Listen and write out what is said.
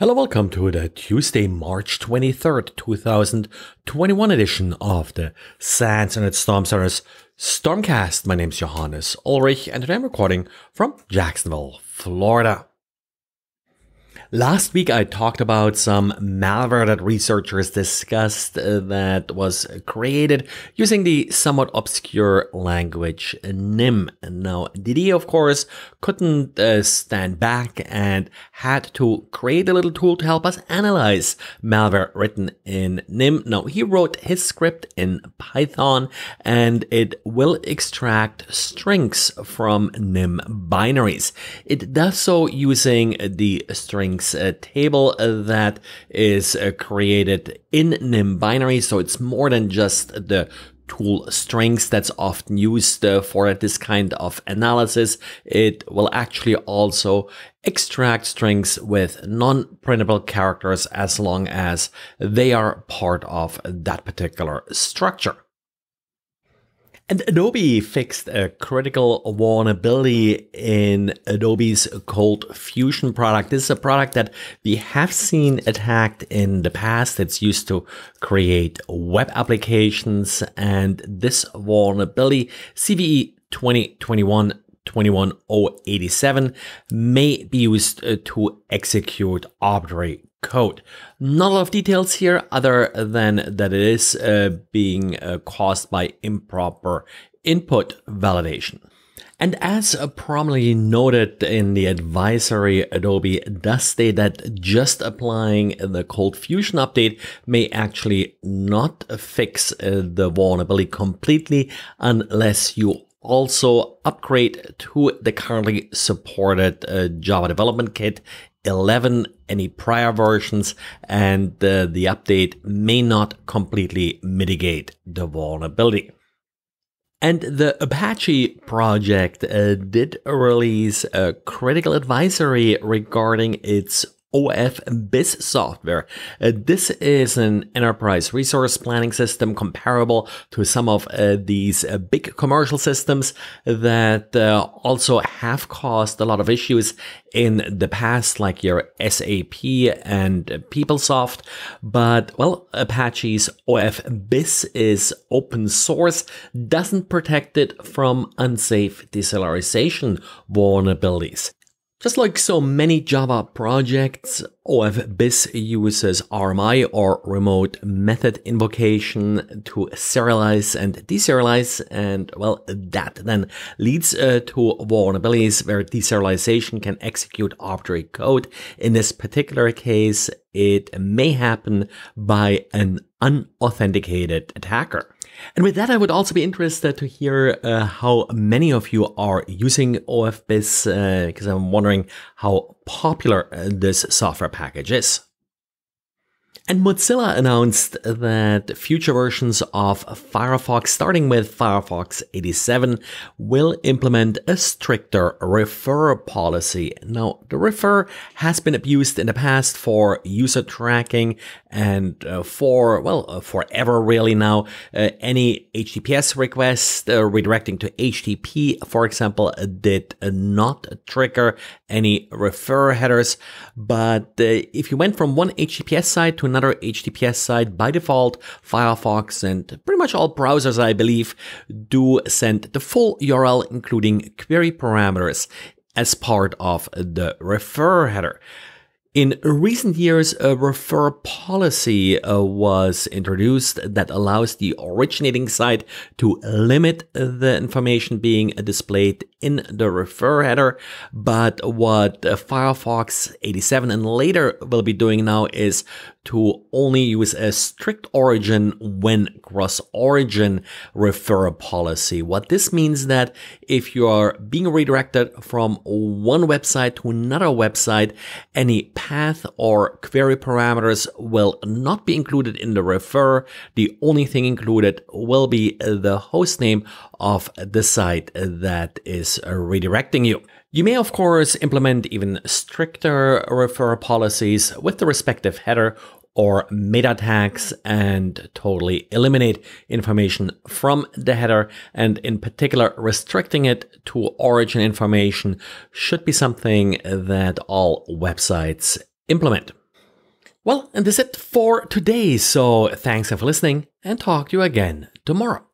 Hello, welcome to the Tuesday, March 23rd, 2021 edition of the Sands and its Storm Center's Stormcast. My name is Johannes Ulrich, and today I'm recording from Jacksonville, Florida. Last week, I talked about some malware that researchers discussed uh, that was created using the somewhat obscure language NIM. Now, Didi, of course, couldn't uh, stand back and had to create a little tool to help us analyze malware written in NIM. Now, he wrote his script in Python and it will extract strings from NIM binaries. It does so using the strings a table that is uh, created in NIM binary, so it's more than just the tool strings that's often used uh, for this kind of analysis. It will actually also extract strings with non-printable characters as long as they are part of that particular structure. And Adobe fixed a critical vulnerability in Adobe's Cold Fusion product. This is a product that we have seen attacked in the past. It's used to create web applications and this vulnerability CVE 2021 21087 may be used uh, to execute arbitrary code. Not a lot of details here other than that it is uh, being uh, caused by improper input validation. And as uh, prominently noted in the advisory, Adobe does state that just applying the Cold Fusion update may actually not fix uh, the vulnerability completely unless you also upgrade to the currently supported uh, Java Development Kit 11, any prior versions, and uh, the update may not completely mitigate the vulnerability. And the Apache project uh, did release a critical advisory regarding its OF Biz software. Uh, this is an enterprise resource planning system comparable to some of uh, these uh, big commercial systems that uh, also have caused a lot of issues in the past, like your SAP and PeopleSoft. But, well, Apache's OF Biz is open source, doesn't protect it from unsafe desolarization vulnerabilities. Just like so many Java projects, OFBIS uses RMI or remote method invocation to serialize and deserialize and well, that then leads uh, to vulnerabilities where deserialization can execute arbitrary code. In this particular case, it may happen by an unauthenticated attacker. And with that, I would also be interested to hear uh, how many of you are using OFBIS, uh, because uh, I'm wondering how popular uh, this software package is. And Mozilla announced that future versions of Firefox, starting with Firefox 87, will implement a stricter refer policy. Now, the refer has been abused in the past for user tracking and uh, for, well, uh, forever really now. Uh, any HTTPS request uh, redirecting to HTTP, for example, did not trigger any refer headers. But uh, if you went from one HTTPS site to to another HTTPS site. By default, Firefox and pretty much all browsers, I believe, do send the full URL, including query parameters, as part of the refer header. In recent years, a refer policy uh, was introduced that allows the originating site to limit the information being displayed in the refer header. But what uh, Firefox 87 and later will be doing now is to only use a strict origin when cross origin referral policy. What this means that if you are being redirected from one website to another website, any path or query parameters will not be included in the refer. The only thing included will be the hostname of the site that is redirecting you. You may, of course, implement even stricter refer policies with the respective header or meta tags and totally eliminate information from the header. And in particular, restricting it to origin information should be something that all websites implement. Well, and that's it for today. So thanks for listening and talk to you again tomorrow.